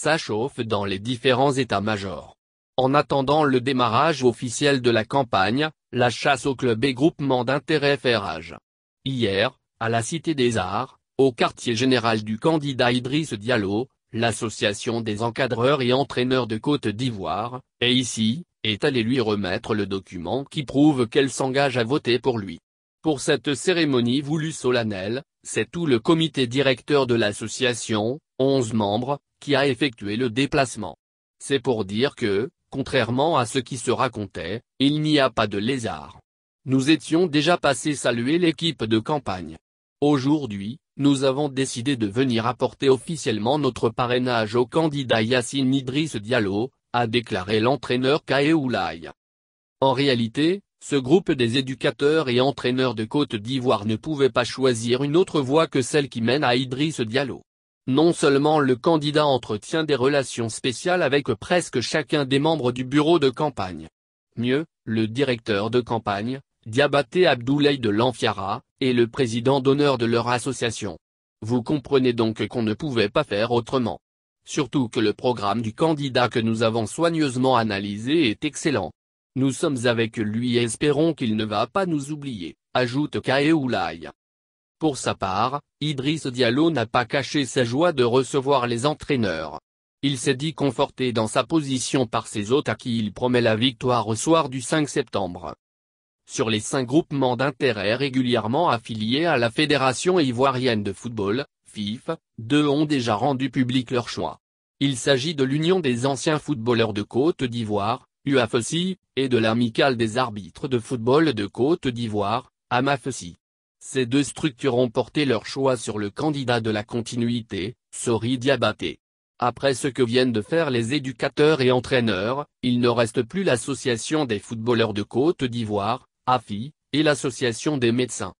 S'achauffe dans les différents états-majors. En attendant le démarrage officiel de la campagne, la chasse au club et groupement d'intérêt fait rage. Hier, à la Cité des Arts, au quartier général du candidat Idriss Diallo, l'association des encadreurs et entraîneurs de Côte d'Ivoire, est ici, est allée lui remettre le document qui prouve qu'elle s'engage à voter pour lui. Pour cette cérémonie voulue solennelle, c'est tout le comité directeur de l'association, 11 membres, qui a effectué le déplacement. C'est pour dire que, contrairement à ce qui se racontait, il n'y a pas de lézard. Nous étions déjà passés saluer l'équipe de campagne. Aujourd'hui, nous avons décidé de venir apporter officiellement notre parrainage au candidat Yassine Idriss Diallo, a déclaré l'entraîneur Kaeoulaï. En réalité, ce groupe des éducateurs et entraîneurs de Côte d'Ivoire ne pouvait pas choisir une autre voie que celle qui mène à Idriss Diallo. Non seulement le candidat entretient des relations spéciales avec presque chacun des membres du bureau de campagne. Mieux, le directeur de campagne, Diabaté Abdoulaye de l'Anfiara, est le président d'honneur de leur association. Vous comprenez donc qu'on ne pouvait pas faire autrement. Surtout que le programme du candidat que nous avons soigneusement analysé est excellent. Nous sommes avec lui et espérons qu'il ne va pas nous oublier, ajoute Kaeoulaï. Pour sa part, Idriss Diallo n'a pas caché sa joie de recevoir les entraîneurs. Il s'est dit conforté dans sa position par ses hôtes à qui il promet la victoire au soir du 5 septembre. Sur les cinq groupements d'intérêt régulièrement affiliés à la Fédération ivoirienne de football, FIF, deux ont déjà rendu public leur choix. Il s'agit de l'Union des anciens footballeurs de Côte d'Ivoire, (UAFCI) et de l'Amicale des arbitres de football de Côte d'Ivoire, AMAFSI. Ces deux structures ont porté leur choix sur le candidat de la continuité, Sori Diabaté. Après ce que viennent de faire les éducateurs et entraîneurs, il ne reste plus l'association des footballeurs de Côte d'Ivoire, AFI, et l'association des médecins.